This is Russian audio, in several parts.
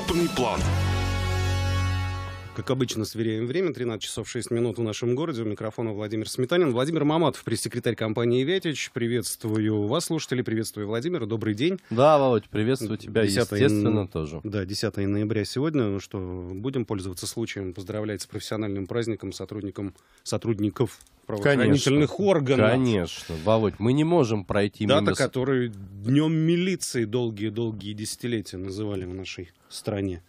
крупный план. Как обычно, сверяем время. 13 часов 6 минут в нашем городе. У микрофона Владимир Сметанин. Владимир Маматов, пресс-секретарь компании «Вятич». Приветствую вас, слушатели. Приветствую Владимира. Добрый день. Да, Володь, приветствую тебя, 10 естественно, тоже. Да, 10 ноября сегодня. Ну что, будем пользоваться случаем поздравлять с профессиональным праздником сотрудникам, сотрудников правоохранительных Конечно. органов. Конечно, Володь, мы не можем пройти Дата, мимо... которую днем милиции долгие-долгие десятилетия называли в нашей стране.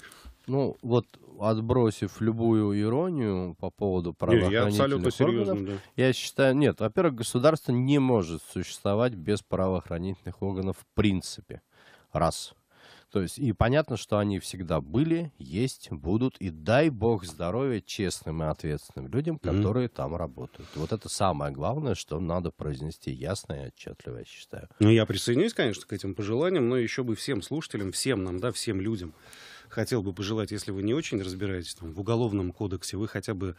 Ну, вот отбросив любую иронию по поводу правоохранительных нет, я органов, да. я считаю, нет, во-первых, государство не может существовать без правоохранительных органов в принципе. Раз. То есть, и понятно, что они всегда были, есть, будут, и дай бог здоровья честным и ответственным людям, которые mm там работают. Вот это самое главное, что надо произнести ясно и отчетливо, я считаю. Ну, я присоединюсь, конечно, к этим пожеланиям, но еще бы всем слушателям, всем нам, да, всем людям хотел бы пожелать, если вы не очень разбираетесь там, в уголовном кодексе, вы хотя бы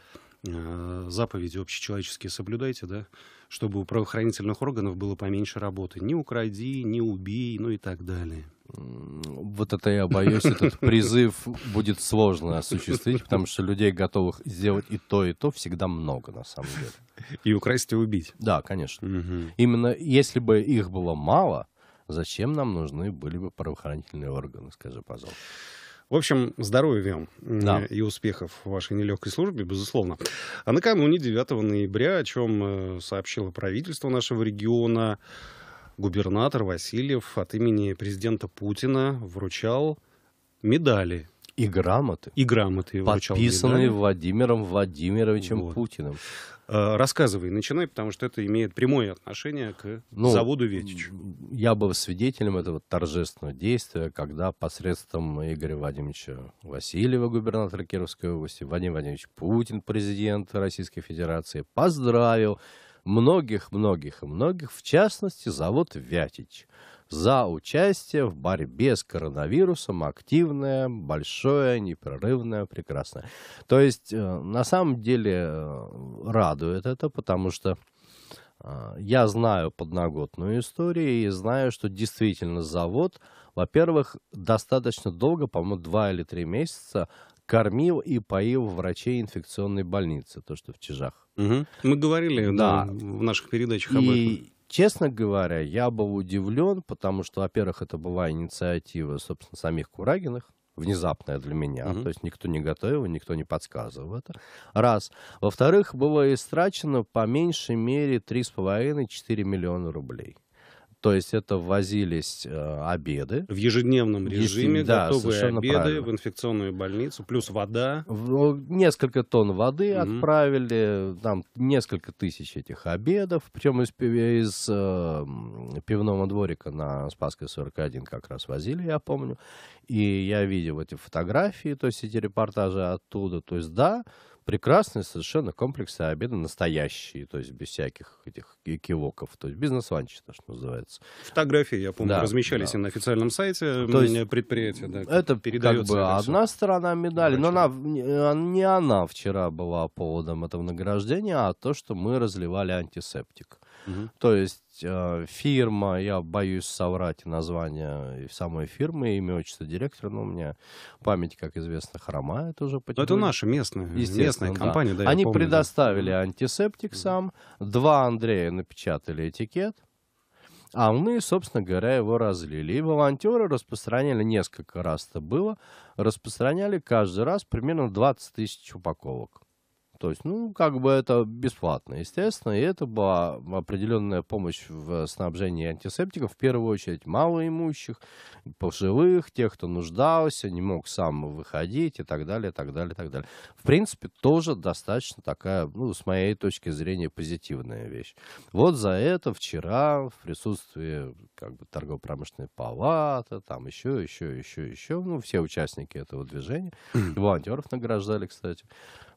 э, заповеди общечеловеческие соблюдайте, да, чтобы у правоохранительных органов было поменьше работы. Не укради, не убей, ну и так далее. Вот это я боюсь, этот призыв будет сложно осуществить, потому что людей, готовых сделать и то, и то, всегда много на самом деле. И украсть и убить. Да, конечно. Угу. Именно если бы их было мало, зачем нам нужны были бы правоохранительные органы, скажи, пожалуйста. В общем, здоровья вам да. и успехов в вашей нелегкой службе, безусловно. А накануне 9 ноября, о чем э, сообщило правительство нашего региона, губернатор Васильев от имени президента Путина вручал медали и грамоты. И грамоты. Подписанные Владимиром Владимировичем вот. Путиным. Э, рассказывай, начинай, потому что это имеет прямое отношение к ну, заводу Ветич. Я был свидетелем этого торжественного действия, когда посредством Игоря Вадимовича Васильева, губернатора Кировской области, Вадим Вадимович Путин, президент Российской Федерации, поздравил многих-многих и многих, в частности, завод Вятич за участие в борьбе с коронавирусом активное, большое, непрерывное, прекрасное. То есть, э, на самом деле, э, радует это, потому что э, я знаю подноготную историю и знаю, что действительно завод, во-первых, достаточно долго, по-моему, два или три месяца кормил и поил врачей инфекционной больницы, то, что в Чижах. Угу. Мы говорили да. да. в наших передачах и, об этом. Честно говоря, я был удивлен, потому что, во-первых, это была инициатива, собственно, самих Курагиных, внезапная для меня, угу. то есть никто не готовил, никто не подсказывал это, раз. Во-вторых, было истрачено по меньшей мере 3,5-4 миллиона рублей. То есть это ввозились э, обеды. В ежедневном режиме да, готовые обеды правильно. в инфекционную больницу, плюс вода. В, ну, несколько тонн воды угу. отправили, там несколько тысяч этих обедов, причем из, из э, пивного дворика на Спасской 41 как раз возили, я помню. И я видел эти фотографии, то есть эти репортажи оттуда. То есть да, прекрасные совершенно комплексы обеда настоящие, то есть без всяких этих кивоков, то есть бизнес-ланч, то, что называется. Фотографии, я помню, да, размещались да. на официальном сайте то есть, предприятия. Да, это передается. Как бы одна все. сторона медали, Врача. но она, э, не она вчера была поводом этого награждения, а то, что мы разливали антисептик. Угу. То есть э, фирма, я боюсь соврать название самой фирмы, имя, отчество директора, но у меня память, как известно, хромает уже. Потихоньку. Но это наша местная, местная компания. Да, Они помню, предоставили да. антисептик сам, два Андрея напечатали этикет, а мы, собственно говоря, его разлили. И волонтеры распространяли, несколько раз это было, распространяли каждый раз примерно 20 тысяч упаковок. То есть, ну, как бы это бесплатно, естественно, и это была определенная помощь в снабжении антисептиков, в первую очередь малоимущих, пожилых, тех, кто нуждался, не мог сам выходить и так далее, и так далее, и так далее. В принципе, тоже достаточно такая, ну, с моей точки зрения, позитивная вещь. Вот за это вчера в присутствии как бы торгово-промышленной палаты, там еще, еще, еще, еще, ну, все участники этого движения, волонтеров награждали, кстати,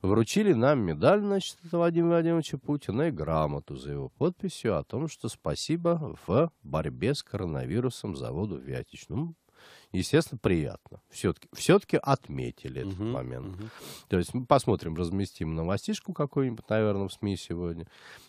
вручили нам медаль, значит, от Владимира Владимировича Путина и грамоту за его подписью о том, что спасибо в борьбе с коронавирусом заводу «Вятич». Ну, естественно, приятно. Все-таки все таки отметили этот uh-huh, момент. Uh-huh. То есть мы посмотрим, разместим новостишку какую-нибудь, наверное, в СМИ сегодня.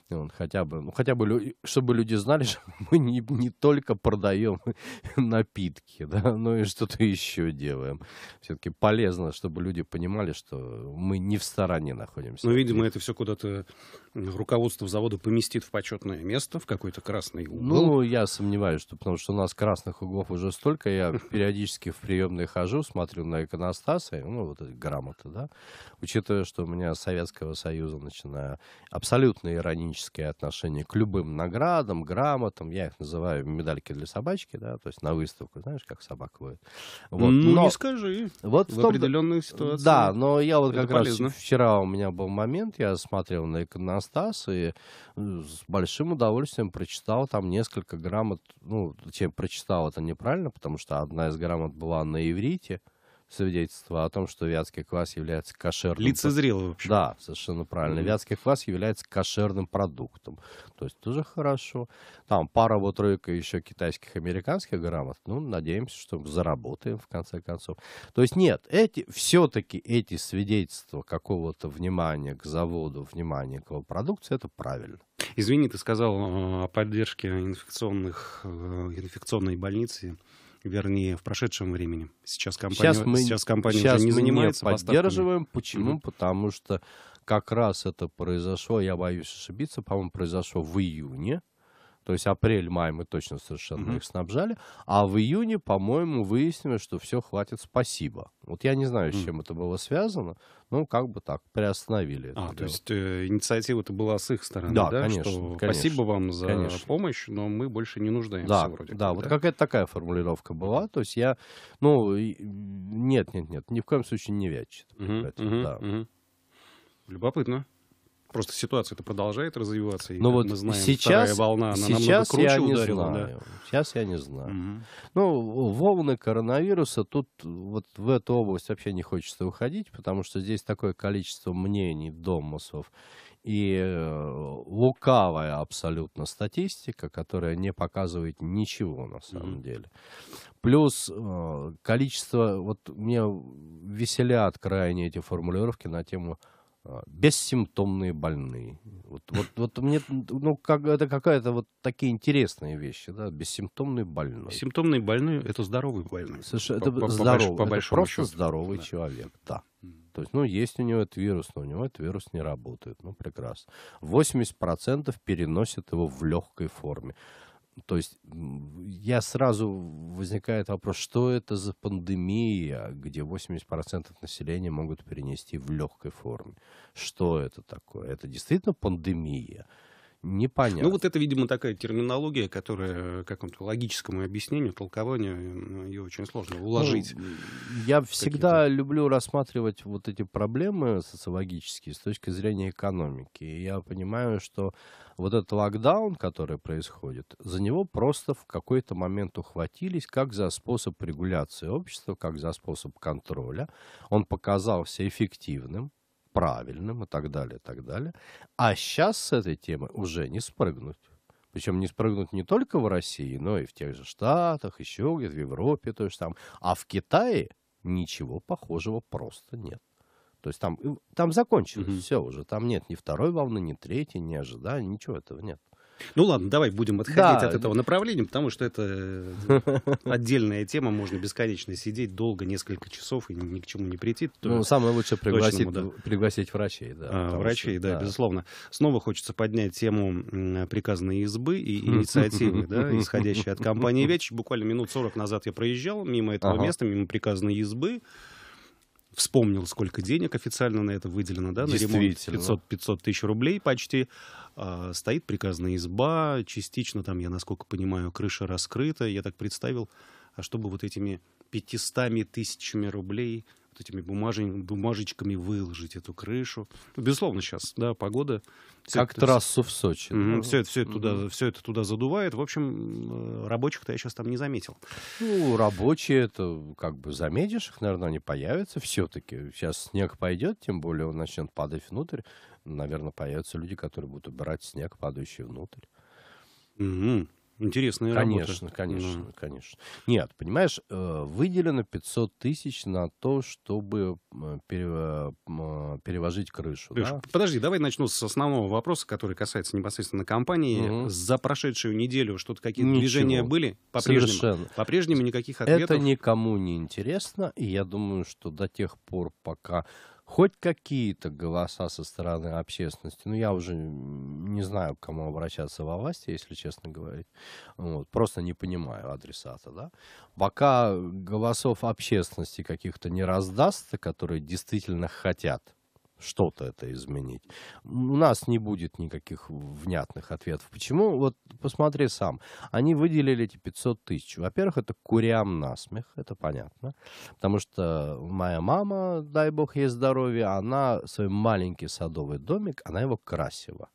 Вот, хотя бы, ну, хотя бы, чтобы люди знали, что мы не, не только продаем напитки, да, но и что-то еще делаем. Все-таки полезно, чтобы люди понимали, что мы не в стороне находимся. Ну, видимо, это все куда-то руководство завода поместит в почетное место, в какой-то красный угол. Ну, я сомневаюсь, что потому что у нас красных углов уже столько, я периодически периодически в приемные хожу, смотрю на иконостасы, ну, вот эти грамоты, да, учитывая, что у меня с Советского Союза, начиная, абсолютно ироническое отношение к любым наградам, грамотам, я их называю медальки для собачки, да, то есть на выставку, знаешь, как собак водит. Вот, ну, но, не скажи, вот в, в том, определенных ситуациях. Да, но я вот как полезно. раз вчера у меня был момент, я смотрел на иконостас и э, с большим удовольствием прочитал там несколько грамот, ну, тем прочитал это неправильно, потому что одна из грамот была на иврите, свидетельство о том, что вятский квас является кошерным... Лицезрелый вообще. Да, совершенно правильно. Mm-hmm. Вятский квас является кошерным продуктом. То есть тоже хорошо. Там пара вот тройка еще китайских, американских грамот. Ну, надеемся, что заработаем в конце концов. То есть нет, эти, все-таки эти свидетельства какого-то внимания к заводу, внимания к его продукции, это правильно. Извини, ты сказал а, о поддержке инфекционных, э, инфекционной больницы вернее, в прошедшем времени. Сейчас компания, сейчас мы, сейчас компания сейчас уже не занимается мы поддерживаем. Поставками. Почему? Mm-hmm. Потому что как раз это произошло, я боюсь ошибиться, по-моему, произошло в июне то есть апрель-май мы точно совершенно mm их снабжали. А в июне, по-моему, выяснилось, что все, хватит, спасибо. Вот я не знаю, с чем mm это было связано, но как бы так, приостановили. А, дело. то есть э, инициатива-то была с их стороны, да? да? Конечно, что, конечно. Спасибо вам за конечно. помощь, но мы больше не нуждаемся да, вроде Да, как, вот какая-то такая формулировка была. То есть я, ну, нет, нет, нет, ни в коем случае не вячит. Mm-hmm. Это, Да. mm Любопытно. Просто ситуация это продолжает развиваться. И, ну вот мы знаем, сейчас, волна, она сейчас круче я не ударила. Знаю. Да? Сейчас я не знаю. Угу. Ну, волны коронавируса, тут вот в эту область вообще не хочется уходить, потому что здесь такое количество мнений, домусов и э, лукавая абсолютно статистика, которая не показывает ничего на самом mm-hmm. деле. Плюс э, количество, вот мне веселят крайне эти формулировки на тему а, бессимптомные больные. Вот, вот, вот мне, ну, как, это какая-то вот такие интересные вещи, да, бессимптомный больной. Бессимптомный больной — это здоровый больной. Совершенно, это по, здоровый, по, по это просто счету. здоровый да. человек, да. То есть, ну, есть у него этот вирус, но у него этот вирус не работает. Ну, прекрасно. 80% переносит его в легкой форме. То есть я сразу возникает вопрос, что это за пандемия, где 80% населения могут перенести в легкой форме? Что это такое? Это действительно пандемия? Непонятно. Ну вот это, видимо, такая терминология, которая какому-то логическому объяснению, толкованию ее очень сложно ну, уложить. Ну, я всегда люблю рассматривать вот эти проблемы социологические с точки зрения экономики. И я понимаю, что вот этот локдаун, который происходит, за него просто в какой-то момент ухватились как за способ регуляции общества, как за способ контроля. Он показался эффективным, правильным и так далее, и так далее. А сейчас с этой темы уже не спрыгнуть. Причем не спрыгнуть не только в России, но и в тех же Штатах, еще где-то в Европе, то же самое. А в Китае ничего похожего просто нет. То есть там, там закончилось угу. все уже. Там нет ни второй волны, ни третьей, ни ожиданий, ничего этого нет. Ну ладно, давай будем отходить да. от этого направления, потому что это э, отдельная тема, можно бесконечно сидеть долго, несколько часов и ни к чему не прийти. Ну, самое лучшее пригласить, точному, да. пригласить врачей, да. А, врачей, что, да, да, безусловно. Снова хочется поднять тему э, приказной избы и инициативы, да, исходящей от компании Вечер Буквально минут сорок назад я проезжал мимо этого места, мимо приказной избы, вспомнил, сколько денег официально на это выделено, да, на ремонт 500, 500 тысяч рублей почти. А, стоит приказная изба, частично там, я насколько понимаю, крыша раскрыта. Я так представил, а чтобы вот этими 500 тысячами рублей вот этими бумажень, бумажечками выложить эту крышу. Ну, безусловно, сейчас, да, погода. Все как это, трассу в Сочи. Угу, да? все, это, все, это угу. туда, все это туда задувает. В общем, э, рабочих-то я сейчас там не заметил. Ну, рабочие это как бы заметишь их, наверное, они появятся все-таки. Сейчас снег пойдет, тем более он начнет падать внутрь. Наверное, появятся люди, которые будут убирать снег, падающий внутрь. Угу. Интересная конечно, работа. Конечно, конечно, mm. конечно. Нет, понимаешь, э, выделено 500 тысяч на то, чтобы э, э, перевозить крышу. Леш, да? Подожди, давай начну с основного вопроса, который касается непосредственно компании. mm За прошедшую неделю что-то какие-то движения были? по Совершенно. По-прежнему никаких ответов? Это никому не интересно, и я думаю, что до тех пор, пока хоть какие-то голоса со стороны общественности. Ну, я уже не знаю, к кому обращаться во власти, если честно говорить. Вот, просто не понимаю адресата, да. Пока голосов общественности каких-то не раздастся, которые действительно хотят что-то это изменить. У нас не будет никаких внятных ответов. Почему? Вот посмотри сам. Они выделили эти 500 тысяч. Во-первых, это курям насмех, это понятно. Потому что моя мама, дай бог ей здоровье, она свой маленький садовый домик, она его красила.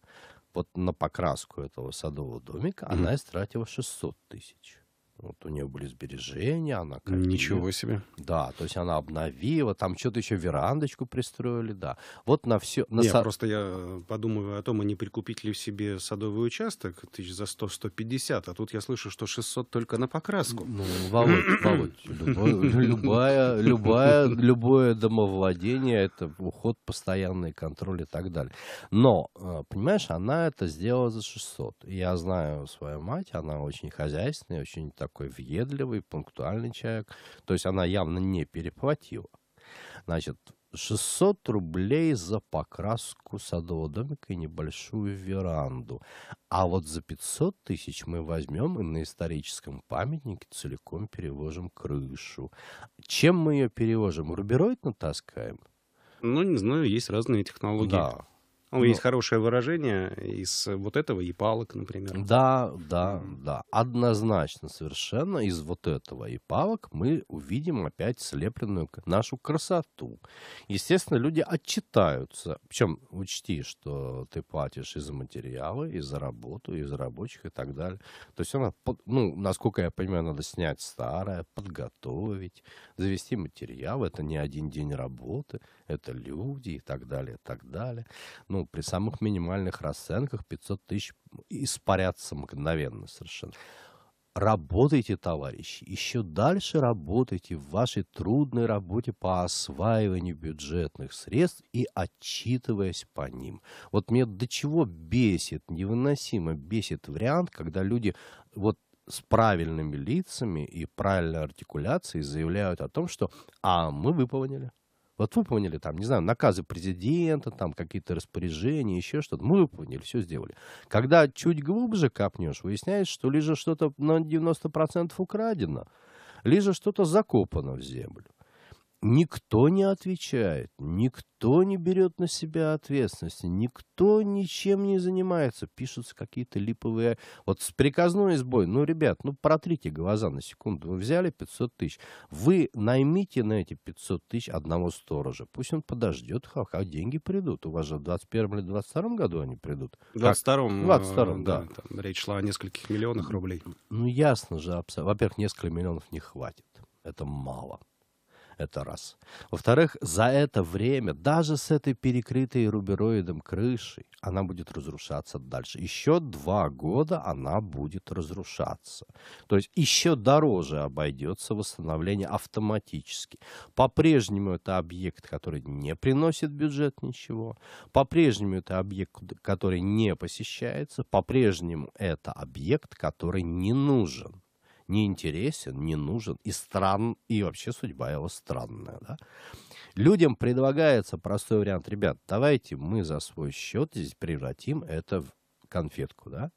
Вот на покраску этого садового домика mm-hmm. она истратила 600 тысяч. Вот у нее были сбережения, она копила. Ничего себе. Да, то есть она обновила, там что-то еще верандочку пристроили, да. Вот на все... На Нет, со... просто я э, подумываю о том, а не прикупить ли в себе садовый участок тысяч за 100-150, а тут я слышу, что 600 только на покраску. Ну, Володь, Володь, любое, любое, любое домовладение — это уход, постоянный контроль и так далее. Но, э, понимаешь, она это сделала за 600. Я знаю свою мать, она очень хозяйственная, очень так такой въедливый, пунктуальный человек. То есть она явно не переплатила. Значит, 600 рублей за покраску садового домика и небольшую веранду. А вот за 500 тысяч мы возьмем и на историческом памятнике целиком перевозим крышу. Чем мы ее перевозим? Рубероид натаскаем? Ну, не знаю, есть разные технологии. Да. Ну, Но... есть ну. хорошее выражение из вот этого, епалок, например. Да, да, да. Однозначно совершенно из вот этого епалок мы увидим опять слепленную нашу красоту. Естественно, люди отчитаются. Причем учти, что ты платишь и за материалы, и за работу, и за рабочих, и так далее. То есть она, ну, насколько я понимаю, надо снять старое, подготовить, завести материалы. Это не один день работы это люди и так далее, и так далее. Ну, при самых минимальных расценках 500 тысяч испарятся мгновенно совершенно. Работайте, товарищи, еще дальше работайте в вашей трудной работе по осваиванию бюджетных средств и отчитываясь по ним. Вот мне до чего бесит, невыносимо бесит вариант, когда люди вот с правильными лицами и правильной артикуляцией заявляют о том, что «а мы выполнили». Вот выполнили там, не знаю, наказы президента, там, какие-то распоряжения, еще что-то. Мы выполнили, все сделали. Когда чуть глубже копнешь, выясняется, что лишь что-то на 90% украдено, лишь что-то закопано в землю никто не отвечает, никто не берет на себя ответственности, никто ничем не занимается, пишутся какие-то липовые... Вот с приказной сбой. ну, ребят, ну, протрите глаза на секунду, вы взяли 500 тысяч, вы наймите на эти 500 тысяч одного сторожа, пусть он подождет, а деньги придут, у вас же в 21 или 22 году они придут. В 22-м, 22 э, да, да. Там речь шла о нескольких миллионах рублей. Ну, ясно же, абсолютно. во-первых, несколько миллионов не хватит, это мало. Это раз. Во-вторых, за это время, даже с этой перекрытой рубероидом крышей, она будет разрушаться дальше. Еще два года она будет разрушаться. То есть еще дороже обойдется восстановление автоматически. По-прежнему это объект, который не приносит бюджет ничего. По-прежнему это объект, который не посещается. По-прежнему это объект, который не нужен не интересен, не нужен и стран, и вообще судьба его странная. Да? Людям предлагается простой вариант, ребят, давайте мы за свой счет здесь превратим это в конфетку, да?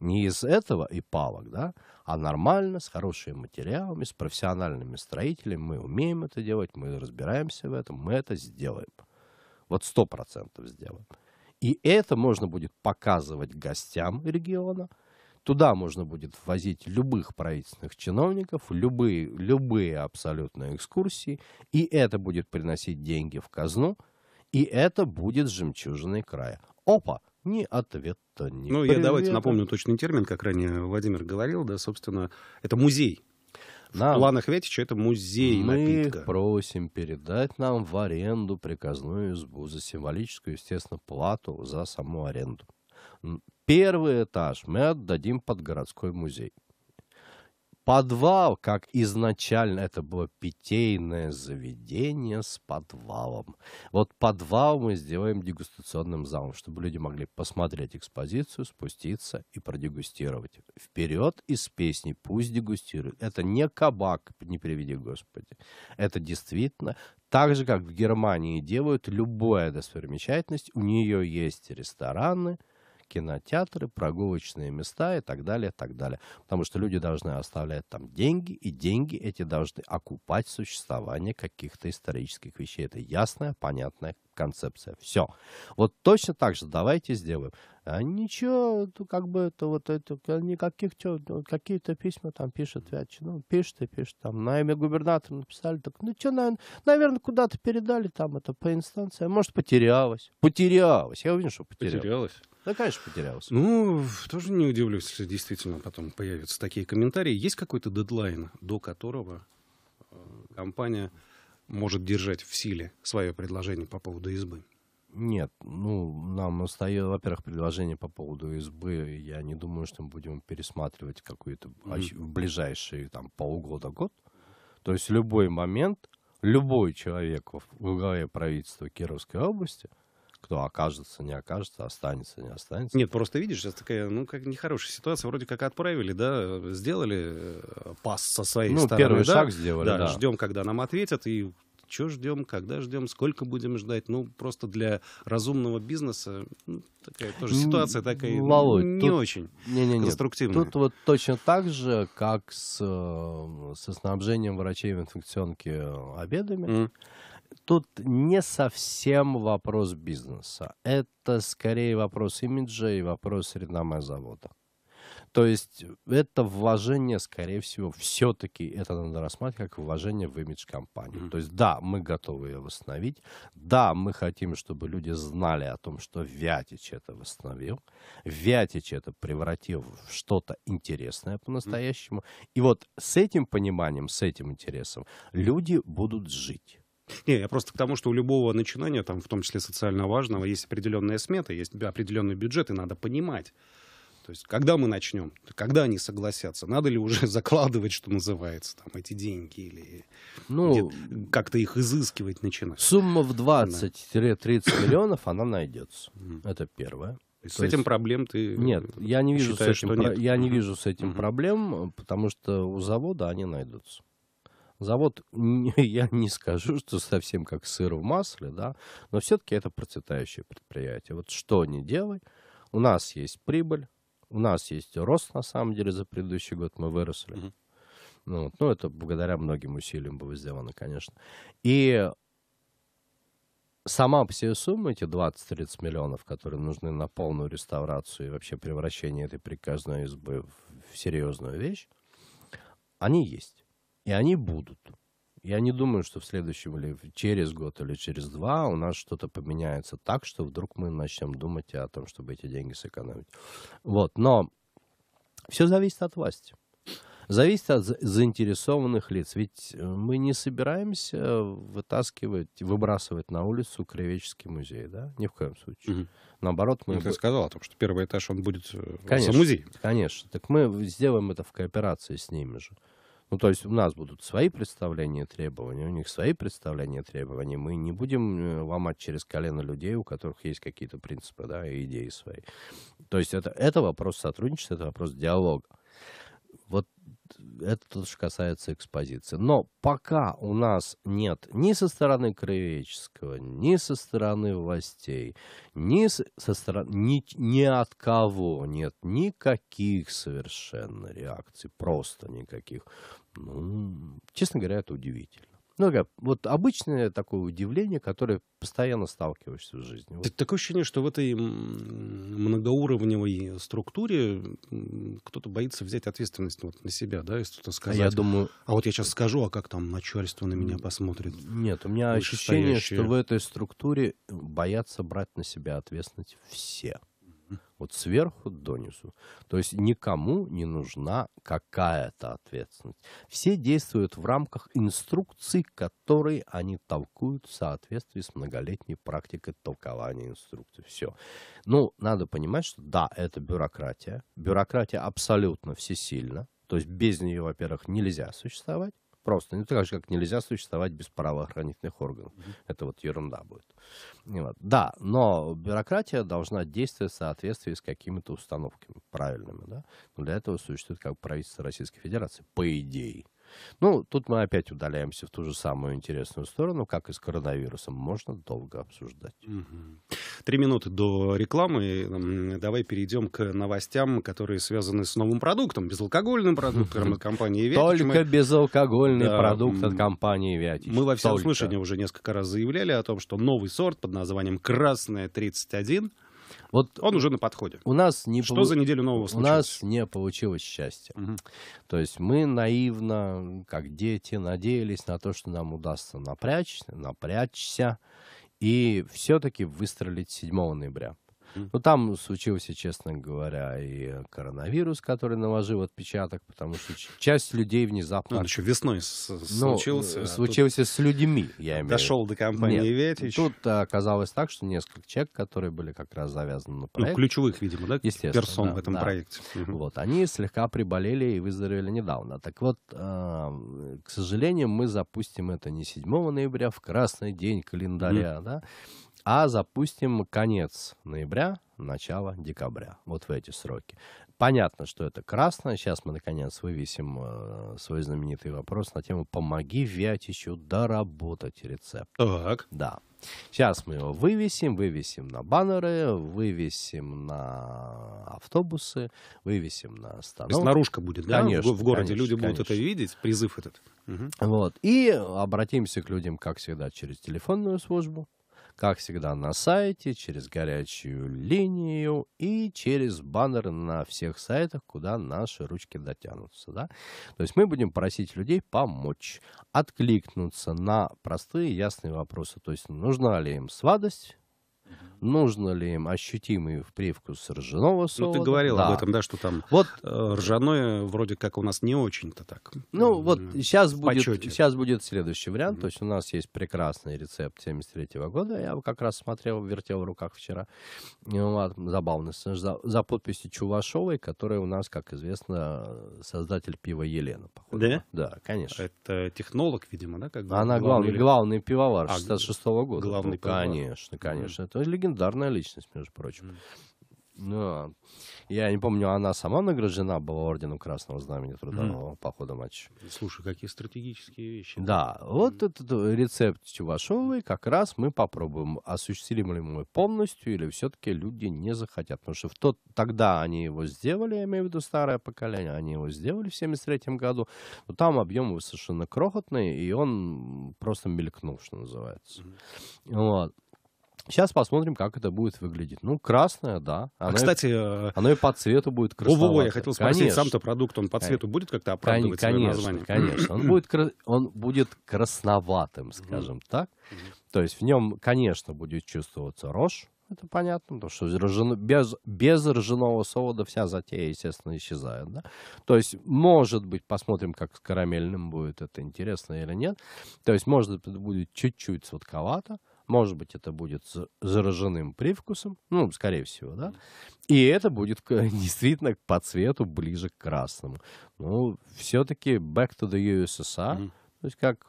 Не из этого и палок, да, а нормально, с хорошими материалами, с профессиональными строителями. Мы умеем это делать, мы разбираемся в этом, мы это сделаем. Вот сто процентов сделаем. И это можно будет показывать гостям региона – Туда можно будет возить любых правительственных чиновников, любые, любые абсолютно экскурсии, и это будет приносить деньги в казну, и это будет жемчужиной края. Опа! Ни ответа, ни Ну, привета. я давайте напомню точный термин, как ранее Владимир говорил, да, собственно, это музей. Нам. В планах Вятича это музей Мы напитка. Мы просим передать нам в аренду приказную избу за символическую, естественно, плату за саму аренду. Первый этаж мы отдадим под городской музей. Подвал, как изначально это было питейное заведение с подвалом. Вот подвал мы сделаем дегустационным залом, чтобы люди могли посмотреть экспозицию, спуститься и продегустировать. Вперед из песни пусть дегустируют. Это не кабак, не приведи Господи. Это действительно так же, как в Германии делают любая достопримечательность. У нее есть рестораны – кинотеатры, прогулочные места и так далее, так далее. Потому что люди должны оставлять там деньги, и деньги эти должны окупать существование каких-то исторических вещей. Это ясная, понятная концепция. Все. Вот точно так же давайте сделаем. А ничего, как бы это вот это, никаких, ну, какие-то письма там пишет Вячи, ну, пишет и пишет, там, на имя губернатора написали, так, ну, что, наверное, наверное куда-то передали там это по инстанции, может, потерялось. Потерялось, я уверен, что потерялось. Потерялось. Да, конечно, потерялся. Ну, тоже не удивлюсь, если действительно потом появятся такие комментарии. Есть какой-то дедлайн, до которого э, компания может держать в силе свое предложение по поводу избы? Нет, ну, нам остается, во-первых, предложение по поводу избы. Я не думаю, что мы будем пересматривать какую-то mm-hmm. в ближайшие там полгода, год. То есть любой момент, любой человек в главе правительства Кировской области – кто окажется, не окажется, останется, не останется. Нет, просто видишь, сейчас такая, ну, как нехорошая ситуация. Вроде как отправили, да, сделали э, пас со своей ну, стороны. Ну, первый да? шаг сделали, да. да. Ждем, когда нам ответят, и что ждем, когда ждем, сколько будем ждать. Ну, просто для разумного бизнеса ну, такая тоже ситуация такая Володь, не тут, очень не, не, не, конструктивная. Тут вот точно так же, как с, э, со снабжением врачей в инфекционке обедами. Mm тут не совсем вопрос бизнеса. Это скорее вопрос имиджа и вопрос реноме завода. То есть это вложение, скорее всего, все-таки это надо рассматривать как вложение в имидж компании. Mm-hmm. То есть да, мы готовы ее восстановить, да, мы хотим, чтобы люди знали о том, что Вятич это восстановил, Вятич это превратил в что-то интересное по-настоящему. Mm-hmm. И вот с этим пониманием, с этим интересом люди будут жить. Не, я просто к тому, что у любого начинания, там, в том числе социально важного, есть определенная смета, есть определенный бюджет, и надо понимать. То есть, когда мы начнем, когда они согласятся, надо ли уже закладывать, что называется, там, эти деньги или ну, как-то их изыскивать начинать. Сумма в 20-30 да. миллионов, она найдется. Это первое. С этим проблем ты нет, я не вижу с этим проблем, потому что у завода они найдутся. Завод, я не скажу, что совсем как сыр в масле, да, но все-таки это процветающее предприятие. Вот что не делай, у нас есть прибыль, у нас есть рост, на самом деле, за предыдущий год мы выросли. Mm-hmm. Ну, вот, ну, это благодаря многим усилиям было сделано, конечно. И сама по себе сумма, эти 20-30 миллионов, которые нужны на полную реставрацию и вообще превращение этой приказной избы в серьезную вещь, они есть. И они будут. Я не думаю, что в следующем или через год или через два у нас что-то поменяется так, что вдруг мы начнем думать о том, чтобы эти деньги сэкономить. Вот, но все зависит от власти. Зависит от заинтересованных лиц. Ведь э, мы не собираемся вытаскивать, выбрасывать на улицу Кривеческий музей, да? Ни в коем случае. Угу. Наоборот, мы... Ну, ты сказал о том, что первый этаж, он будет э, конечно, музей. Конечно. Так мы сделаем это в кооперации с ними же. Ну, то есть у нас будут свои представления и требования, у них свои представления и требования. Мы не будем э, ломать через колено людей, у которых есть какие-то принципы, да, и идеи свои. То есть это, это вопрос сотрудничества, это вопрос диалога. Вот это тоже касается экспозиции. Но пока у нас нет ни со стороны Краеведческого, ни со стороны властей, ни, со стороны, ни, ни от кого нет никаких совершенно реакций, просто никаких. Ну, честно говоря, это удивительно. Ну, говорю, вот обычное такое удивление, которое постоянно сталкиваешься в жизни. Так, такое ощущение, что в этой многоуровневой структуре кто-то боится взять ответственность вот на себя, да, если кто-то сказать. А я думаю... А вот я сейчас скажу, а как там начальство на меня посмотрит? Нет, у меня ощущение, что в этой структуре боятся брать на себя ответственность все. Вот сверху донизу. То есть никому не нужна какая-то ответственность. Все действуют в рамках инструкций, которые они толкуют в соответствии с многолетней практикой толкования инструкций. Все. Ну, надо понимать, что да, это бюрократия. Бюрократия абсолютно всесильна. То есть без нее, во-первых, нельзя существовать. Просто ну, так же, как нельзя существовать без правоохранительных органов. Mm-hmm. Это вот ерунда будет. Вот. Да, но бюрократия должна действовать в соответствии с какими-то установками правильными. Да? Но для этого существует как правительство Российской Федерации, по идее. Ну, тут мы опять удаляемся в ту же самую интересную сторону, как и с коронавирусом. Можно долго обсуждать. Угу. Три минуты до рекламы. Давай перейдем к новостям, которые связаны с новым продуктом, безалкогольным продуктом от компании «Вятич». Только безалкогольный да, продукт от компании «Вятич». Мы во всем слышании уже несколько раз заявляли о том, что новый сорт под названием «Красная 31» Вот он уже на подходе. У нас не что полу... за неделю нового случилось? У нас не получилось счастья. Угу. То есть мы наивно, как дети, надеялись на то, что нам удастся напрячь, напрячься и все-таки выстрелить 7 ноября. Ну, там случился, честно говоря, и коронавирус, который наложил отпечаток, потому что часть людей ну, внезапно... Ну, еще весной с- Ну, случился. а случился с людьми, я имею в виду. Дошел до компании Нет, Ветич. Тут э, оказалось так, что несколько человек, которые были как раз завязаны на Ну, ключевых, видимо, да? Естественно, Персон да, в этом да. проекте. вот, они слегка приболели и выздоровели недавно. Так вот, к сожалению, мы запустим это не 7 ноября, в красный день календаря, да, а запустим конец ноября, начало декабря, вот в эти сроки. Понятно, что это красное. Сейчас мы, наконец, вывесим э, свой знаменитый вопрос на тему «Помоги Вятичу доработать рецепт». Так. Да. Сейчас мы его вывесим, вывесим на баннеры, вывесим на автобусы, вывесим на станок. Снаружка будет, да? Конечно. В городе конечно, люди конечно. будут это видеть, призыв этот. Угу. Вот. И обратимся к людям, как всегда, через телефонную службу как всегда, на сайте, через горячую линию и через баннер на всех сайтах, куда наши ручки дотянутся. Да? То есть мы будем просить людей помочь, откликнуться на простые ясные вопросы. То есть нужна ли им сладость, нужно ли им ощутимый привкус ржаного солода. Ну, ты говорил да. об этом, да, что там вот, э, ржаное вроде как у нас не очень-то так. Ну, вот сейчас э, будет, сейчас будет следующий вариант. Mm-hmm. То есть у нас есть прекрасный рецепт 73 -го года. Я как раз смотрел, вертел в руках вчера. Вот, забавно. За, за подписью Чувашовой, которая у нас, как известно, создатель пива Елена. Походу. Да? Да, конечно. Это технолог, видимо, да? Как Она главный, главный, пивовар а, 66 -го года. Главный ну, пивовар. Конечно, конечно. Mm-hmm то есть легендарная личность, между прочим. Ну, я не помню, она сама награждена была орденом Красного Знамени Трудового mm. по ходу матча. Слушай, какие стратегические вещи. Да, mm. вот этот э, рецепт Чувашовой как раз мы попробуем, осуществим ли мы полностью или все-таки люди не захотят. Потому что в тот, тогда они его сделали, я имею в виду старое поколение, они его сделали в 73 году, но там объем совершенно крохотный, и он просто мелькнул, что называется. Mm. Вот. Сейчас посмотрим, как это будет выглядеть. Ну, красное, да. А, оно а, кстати... И, э, оно и по цвету будет красноватое. во во я хотел спросить, сам-то продукт, он по цвету будет как-то оправдывать конечно, свое название? Конечно, он будет, он будет красноватым, скажем так. То есть в нем, конечно, будет чувствоваться рожь, это понятно, потому что ржано, без, без ржаного солода вся затея, естественно, исчезает. Да? То есть, может быть, посмотрим, как с карамельным будет это интересно или нет. То есть, может быть, будет чуть-чуть сладковато, может быть, это будет зараженным привкусом, ну, скорее всего, да. И это будет действительно по цвету ближе к красному. Ну, все-таки back to the USSR, mm-hmm. то есть как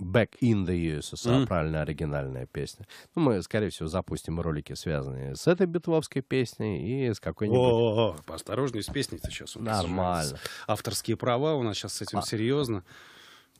Back in the USSR, mm. правильно, оригинальная песня. Ну, мы, скорее всего, запустим ролики, связанные с этой битловской песней и с какой-нибудь... О, -о, -о, -о. с песней-то сейчас. Нормально. Авторские права у нас сейчас с этим а... серьезно.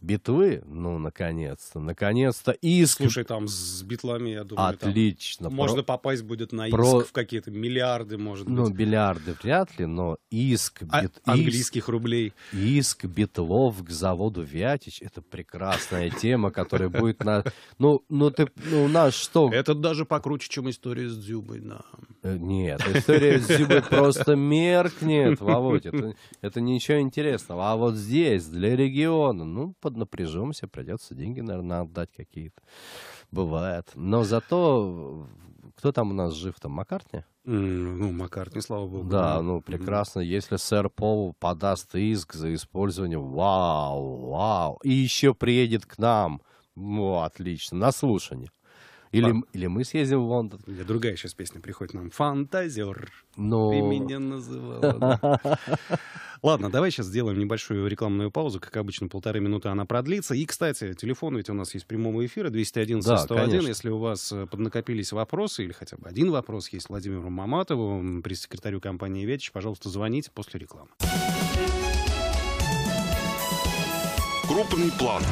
Битвы, ну, наконец-то, наконец-то иск. Слушай, там с битлами, я думаю, Отлично. Там можно попасть будет на иск про... в какие-то миллиарды, может ну, быть. Ну, миллиарды вряд ли, но иск... А... Английских иск... рублей. Иск битлов к заводу Вятич, это прекрасная тема, которая будет на... Ну, ну ты, ну, у нас что... Это даже покруче, чем история с Дзюбой, на. Э, нет, история с Дзюбой просто меркнет, Володь, это, это ничего интересного. А вот здесь, для региона, ну, поднапряжемся, придется деньги, наверное, отдать какие-то. Бывает. Но зато кто там у нас жив там Маккартни? ну, Маккартни, слава богу. Да, ну, прекрасно. Если сэр Пол подаст иск за использование, вау, вау, и еще приедет к нам, ну, отлично, на слушание. Или, или мы съездим в Лондон. У другая сейчас песня приходит нам. Фантазер. Но... Ты меня называла. Ладно, давай сейчас сделаем небольшую рекламную паузу. Как обычно, полторы минуты она продлится. И, кстати, телефон ведь у нас есть прямого эфира 211-101. Да, конечно. Если у вас э, поднакопились вопросы или хотя бы один вопрос есть Владимиру Маматову, пресс-секретарю компании «Ветч», пожалуйста, звоните после рекламы. Крупный план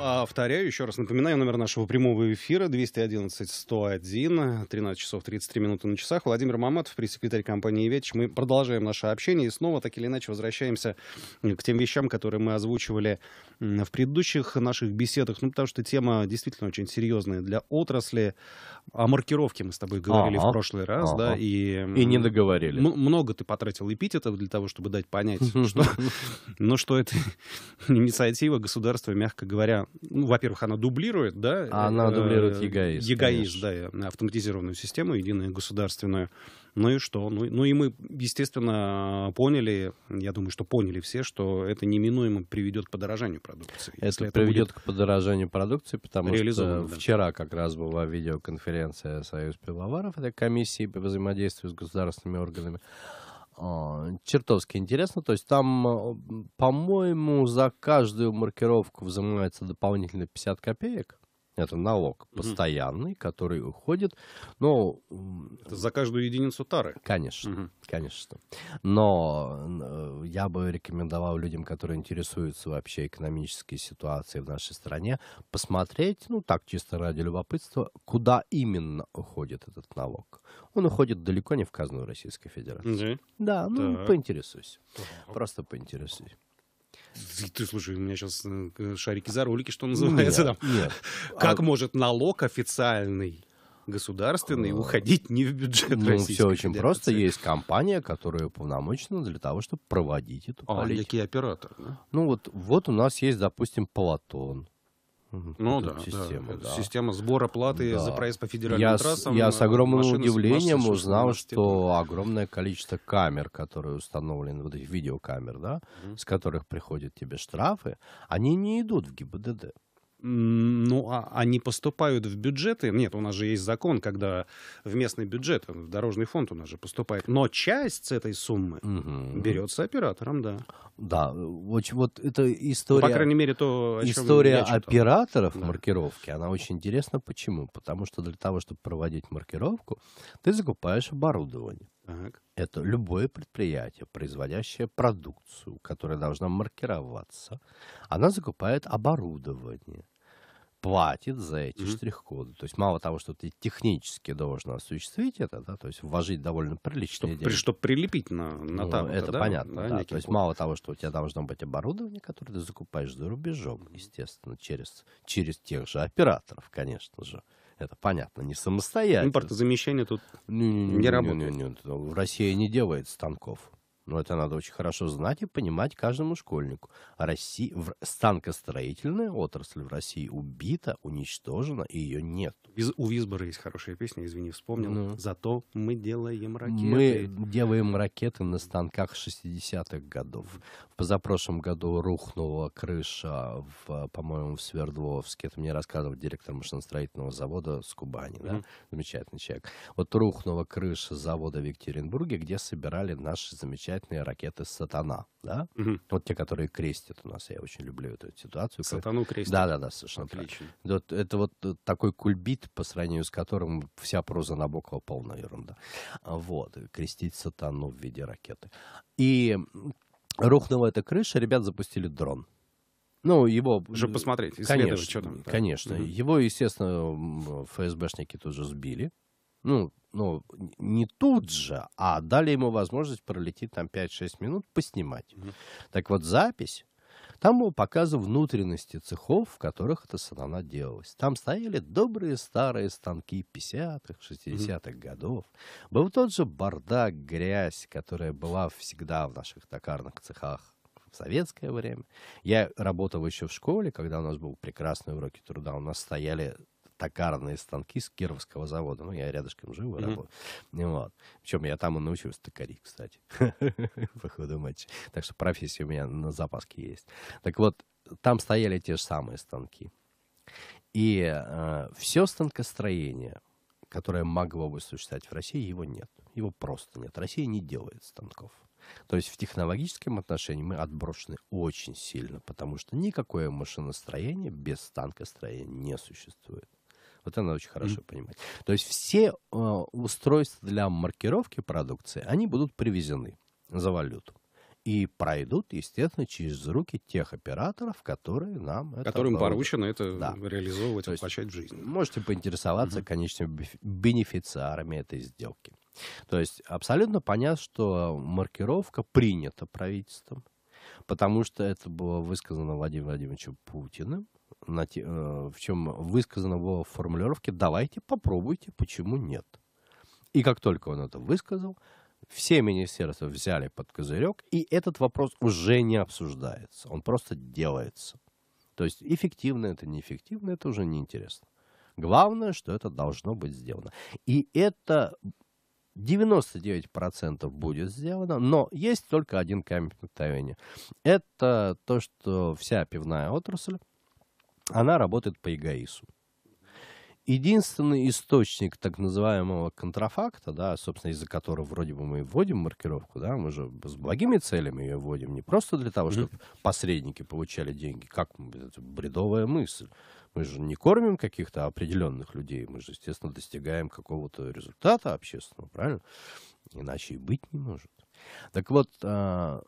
а, повторяю, еще раз напоминаю, номер нашего прямого эфира 211-101, 13 часов 33 минуты на часах. Владимир Маматов, пресс-секретарь компании «Веч». Мы продолжаем наше общение и снова, так или иначе, возвращаемся к тем вещам, которые мы озвучивали в предыдущих наших беседах, ну, потому что тема действительно очень серьезная для отрасли. О маркировке мы с тобой говорили ага. в прошлый раз, ага. да, и... И не договорили. много ты потратил эпитетов для того, чтобы дать понять, что, ну, что это инициатива государства, мягко говоря, ну, во-первых, она дублирует, да? А она э, дублирует ЕГАИС. ЕГАИС, да, э, автоматизированную систему, единую государственную. Ну и что? Ну, ну и мы, естественно, поняли, я думаю, что поняли все, что это неминуемо приведет к подорожанию продукции. Это, это приведет к подорожанию продукции, потому что да. вчера как раз была видеоконференция «Союз пивоваров», этой комиссии по взаимодействию с государственными органами. А, чертовски интересно. То есть там, по-моему, за каждую маркировку взимается дополнительно 50 копеек. Это налог постоянный, угу. который уходит. Но... Это за каждую единицу тары. Конечно, угу. конечно. Но я бы рекомендовал людям, которые интересуются вообще экономической ситуацией в нашей стране, посмотреть, ну так чисто ради любопытства, куда именно уходит этот налог. Он уходит далеко не в казну Российской Федерации. Угу. Да, ну так. поинтересуйся. Просто поинтересуйся. Ты слушай, у меня сейчас э, шарики за ролики, что ну называется нет, там. Нет. Как а... может налог официальный государственный а. уходить не в бюджет ну, Российской все очень Федерации. просто. Есть компания, которая уполномочена для того, чтобы проводить эту а, политику. А, некий оператор, да? Ну, вот, вот у нас есть, допустим, Платон. Ну да, система, да. да. Система сбора платы да. за проезд по федеральным я трассам. С, я с э, огромным удивлением машины, узнал, что огромное количество камер, которые установлены, вот этих видеокамер, да, угу. с которых приходят тебе штрафы, они не идут в ГИБДД. Ну, а они поступают в бюджеты. Нет, у нас же есть закон, когда в местный бюджет, в дорожный фонд у нас же поступает. Но часть этой суммы угу. берется оператором, да. Да, вот, вот эта ну, история... По крайней мере, то, о История операторов да. маркировки, она очень интересна. Почему? Потому что для того, чтобы проводить маркировку, ты закупаешь оборудование. Так. Это любое предприятие, производящее продукцию, которая должна маркироваться, она закупает оборудование, платит за эти mm-hmm. штрих-коды. То есть мало того, что ты технически должен осуществить это, да, то есть вложить довольно приличные чтобы, деньги. чтобы прилепить на, на ну, там. Это да? понятно, да. да. То есть мало того, что у тебя должно быть оборудование, которое ты закупаешь за рубежом, естественно, через, через тех же операторов, конечно же. Это понятно, не самостоятельно. Импортозамещение тут не, не, не, не работает. Не, не, не. В России не делает станков. Но это надо очень хорошо знать и понимать каждому школьнику. Россия, в станкостроительная отрасль в России убита, уничтожена, и ее нет. Из, у Визбора есть хорошая песня, извини, вспомнил. Ну. Зато мы делаем ракеты. Мы делаем ракеты на станках 60-х годов. В позапрошлом году рухнула крыша, в, по-моему, в Свердловске. Это мне рассказывал директор машиностроительного завода с Кубани. Да? Замечательный человек. Вот рухнула крыша завода в Екатеринбурге, где собирали наши замечательные самостоятельные ракеты «Сатана». Да? Угу. Вот те, которые крестят у нас. Я очень люблю эту ситуацию. «Сатану» крестят? Да-да-да, совершенно Отлично. Вот, это вот э, такой кульбит, по сравнению с которым вся проза Набокова полная ерунда. Вот, крестить «Сатану» в виде ракеты. И рухнула эта крыша, ребят запустили дрон. Ну, его... Уже посмотреть, конечно, что там. Конечно. Угу. Его, естественно, ФСБшники тоже сбили ну, ну, не тут же, а дали ему возможность пролететь там 5-6 минут, поснимать. Угу. Так вот, запись, там был показан внутренности цехов, в которых эта сатана делалась. Там стояли добрые старые станки 50-х, 60-х годов. Был тот же бардак, грязь, которая была всегда в наших токарных цехах в советское время. Я работал еще в школе, когда у нас был прекрасный уроки труда. У нас стояли токарные станки с Кировского завода. Ну, я рядышком живу и mm-hmm. работаю. Вот. Причем я там и научился токарить, кстати, по ходу матча. Так что профессия у меня на запаске есть. Так вот, там стояли те же самые станки. И э, все станкостроение, которое могло бы существовать в России, его нет. Его просто нет. Россия не делает станков. То есть в технологическом отношении мы отброшены очень сильно, потому что никакое машиностроение без станкостроения не существует. Вот это надо очень хорошо mm-hmm. понимать. То есть все э, устройства для маркировки продукции, они будут привезены за валюту. И пройдут, естественно, через руки тех операторов, которые нам Которым это поручено это да. реализовывать, То воплощать в жизнь. Можете поинтересоваться mm-hmm. конечными бенефициарами этой сделки. То есть абсолютно понятно, что маркировка принята правительством, потому что это было высказано Владимиром Владимировичем Путиным, на те, э, в чем высказано было в формулировке «давайте попробуйте, почему нет». И как только он это высказал, все министерства взяли под козырек, и этот вопрос уже не обсуждается, он просто делается. То есть эффективно это, неэффективно это уже неинтересно. Главное, что это должно быть сделано. И это 99% будет сделано, но есть только один камень преткновения. Это то, что вся пивная отрасль она работает по эгоису. Единственный источник так называемого контрафакта, да, собственно, из-за которого вроде бы мы вводим маркировку, да, мы же с благими целями ее вводим, не просто для того, чтобы mm-hmm. посредники получали деньги, как это бредовая мысль. Мы же не кормим каких-то определенных людей, мы же, естественно, достигаем какого-то результата общественного, правильно? Иначе и быть не может. Так вот, а,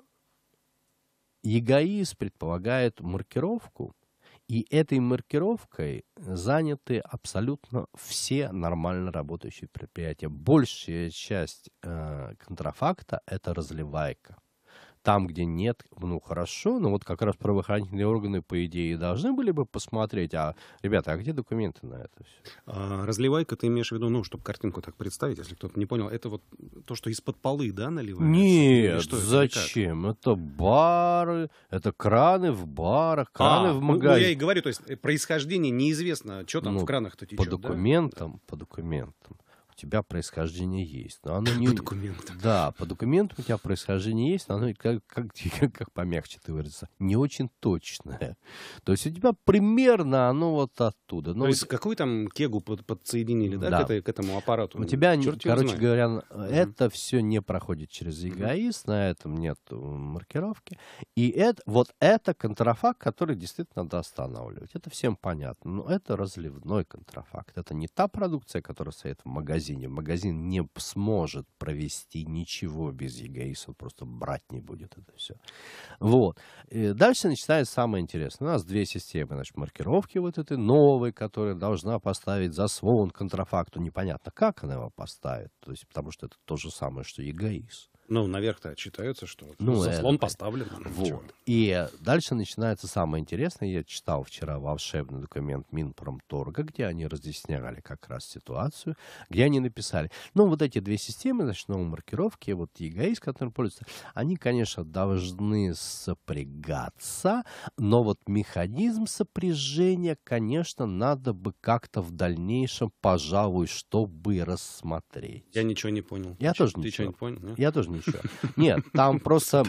эгоизм предполагает маркировку, и этой маркировкой заняты абсолютно все нормально работающие предприятия. Большая часть э, контрафакта это разливайка. Там, где нет, ну хорошо, но вот как раз правоохранительные органы, по идее, должны были бы посмотреть, а, ребята, а где документы на это все? А, разливайка, ты имеешь в виду, ну, чтобы картинку так представить, если кто-то не понял, это вот то, что из-под полы, да, наливается? Нет, что, зачем? Это, это бары, это краны в барах, а, краны а, в магазинах. Ну, ну, я и говорю, то есть э, происхождение неизвестно, что там ну, в кранах-то течет. По документам, да? по документам тебя происхождение есть. Но оно не... По документам. Да, по документам у тебя происхождение есть, но оно, как, как, как, помягче ты выразиться, не очень точное. То есть у тебя примерно оно вот оттуда. Но ну То вот... есть какую там кегу под, подсоединили, да, да. К, этой, к этому аппарату? У тебя, Черт короче говоря, mm-hmm. это все не проходит через эгоист, mm-hmm. на этом нет э, маркировки. И это, вот это контрафакт, который действительно надо останавливать. Это всем понятно. Но это разливной контрафакт. Это не та продукция, которая стоит в магазине, магазине. Магазин не сможет провести ничего без ЕГАИСов, просто брать не будет это все. Вот. И э, дальше начинается самое интересное. У нас две системы, значит, маркировки вот этой новой, которая должна поставить заслон контрафакту. Непонятно, как она его поставит, то есть, потому что это то же самое, что ЕГАИС. Ну, наверх-то читается, что ну, заслон это... поставлен. А вот. И дальше начинается самое интересное. Я читал вчера волшебный документ Минпромторга, где они разъясняли как раз ситуацию, где они написали. Ну, вот эти две системы, значит, новой маркировки, вот ЕГАИС, которым пользуются, они, конечно, должны сопрягаться, но вот механизм сопряжения, конечно, надо бы как-то в дальнейшем, пожалуй, чтобы рассмотреть. Я ничего не понял. Я ты тоже ты ничего. не понял? Нет? Я тоже не еще. Нет, там просто...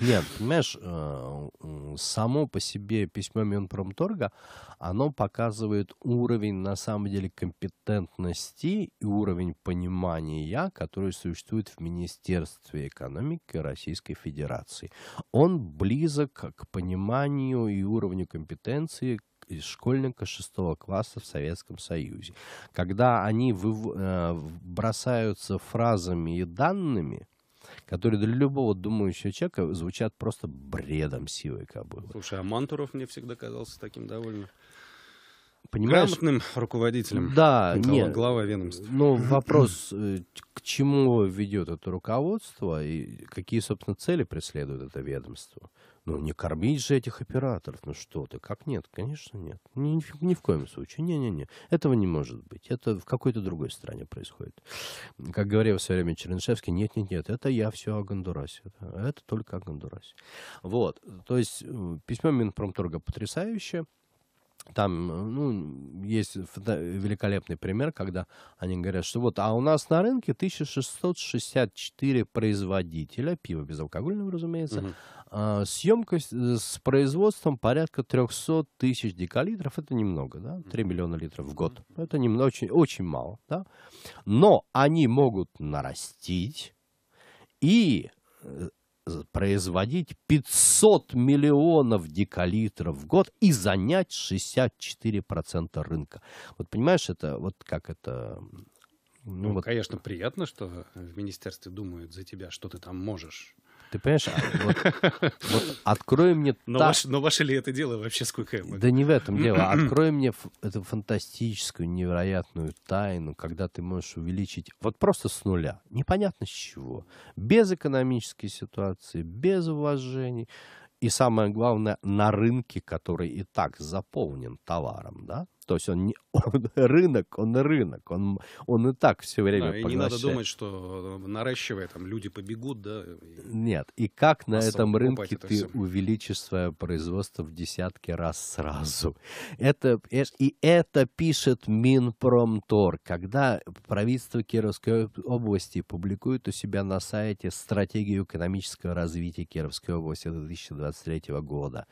Нет, понимаешь, э, само по себе письмо Минпромторга, оно показывает уровень, на самом деле, компетентности и уровень понимания, который существует в Министерстве экономики Российской Федерации. Он близок к пониманию и уровню компетенции, из школьника шестого класса в Советском Союзе. Когда они вы, э, бросаются фразами и данными, которые для любого думающего человека звучат просто бредом сивой кобылы. Слушай, а Мантуров мне всегда казался таким довольно Понимаешь? Грамотным руководителем. Да, глава, нет. Глава ведомства. Ну, вопрос, э, к чему ведет это руководство и какие, собственно, цели преследует это ведомство. Ну, не кормить же этих операторов. Ну что ты, как нет? Конечно, нет. Ни, ни, ни в коем случае. Не-не-не. Этого не может быть. Это в какой-то другой стране происходит. Как говорил все время Чернышевский, нет-нет-нет, это я все о Гондурасе. Это, это только о Гондурасе. Вот. То есть письмо Минпромторга потрясающее. Там ну, есть великолепный пример, когда они говорят, что вот, а у нас на рынке 1664 производителя, пива безалкогольного, разумеется, угу. с емкостью, с производством порядка 300 тысяч декалитров, это немного, да, 3 миллиона литров в год, это немного, очень, очень мало, да, но они могут нарастить и э, производить 500 миллионов декалитров в год и занять 64% рынка. Вот понимаешь, это вот как это... Ну, ну вот... конечно, приятно, что в министерстве думают за тебя, что ты там можешь. Ты понимаешь, а вот, вот открой мне... Но, та... ваш, но ваше ли это дело вообще сколько? Да не в этом дело. Открой мне эту фантастическую, невероятную тайну, когда ты можешь увеличить вот просто с нуля. Непонятно с чего. Без экономической ситуации, без уважений. И самое главное, на рынке, который и так заполнен товаром, да? То есть он, не, он рынок, он рынок, он, он и так все время да, и не надо думать, что э, наращивая, там люди побегут, да? И... Нет, и как на этом рынке это ты все. увеличишь свое производство в десятки раз сразу? Это, э, и это пишет Минпромтор, когда правительство Кировской области публикует у себя на сайте стратегию экономического развития Кировской области 2023 года.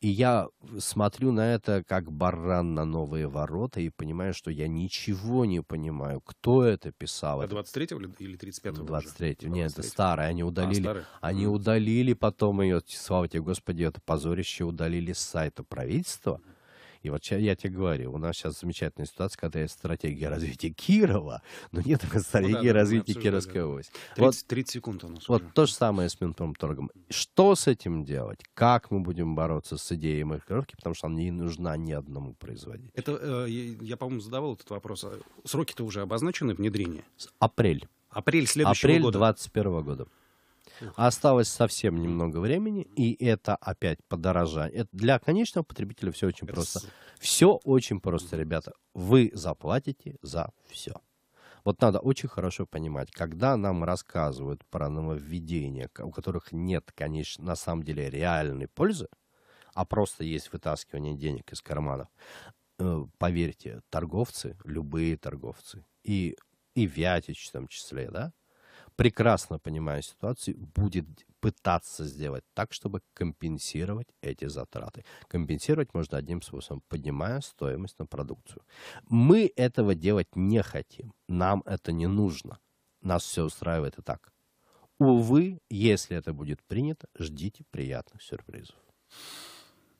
И я смотрю на это как баран на новую новые ворота и понимаю, что я ничего не понимаю, кто это писал. А 23-го или 35-го? 23-го. Ну, Нет, 23 это старое. Они а, удалили, а, старый? они mm. удалили потом ее, слава тебе, Господи, это позорище удалили с сайта правительства. Mm и вот я тебе говорю, у нас сейчас замечательная ситуация, когда есть стратегия развития Кирова, но нет стратегии ну, да, развития Кировской области. 30, вот, 30 секунд у нас. Вот уже. то же самое с Минпромторгом. Что с этим делать? Как мы будем бороться с идеей маркировки? Потому что она не нужна ни одному производителю. Это, э, я, по-моему, задавал этот вопрос. Сроки-то уже обозначены внедрения? Апрель. Апрель следующего Апрель года. Апрель 2021 года. Осталось совсем немного времени, и это опять подорожание. Это для конечного потребителя все очень просто. Все очень просто, ребята. Вы заплатите за все. Вот надо очень хорошо понимать, когда нам рассказывают про нововведения, у которых нет, конечно, на самом деле реальной пользы, а просто есть вытаскивание денег из карманов, э, поверьте, торговцы, любые торговцы, и, и Вятич в том числе, да, прекрасно понимая ситуацию, будет пытаться сделать так, чтобы компенсировать эти затраты. Компенсировать можно одним способом, поднимая стоимость на продукцию. Мы этого делать не хотим, нам это не нужно. Нас все устраивает и так. Увы, если это будет принято, ждите приятных сюрпризов.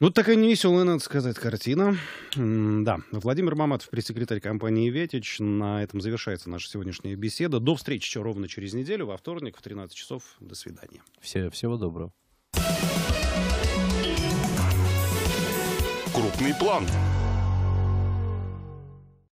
Ну, такая невеселая, надо сказать, картина. Да, Владимир Маматов, пресс-секретарь компании «Ветич». На этом завершается наша сегодняшняя беседа. До встречи еще ровно через неделю, во вторник в 13 часов. До свидания. Все, всего доброго. Крупный план.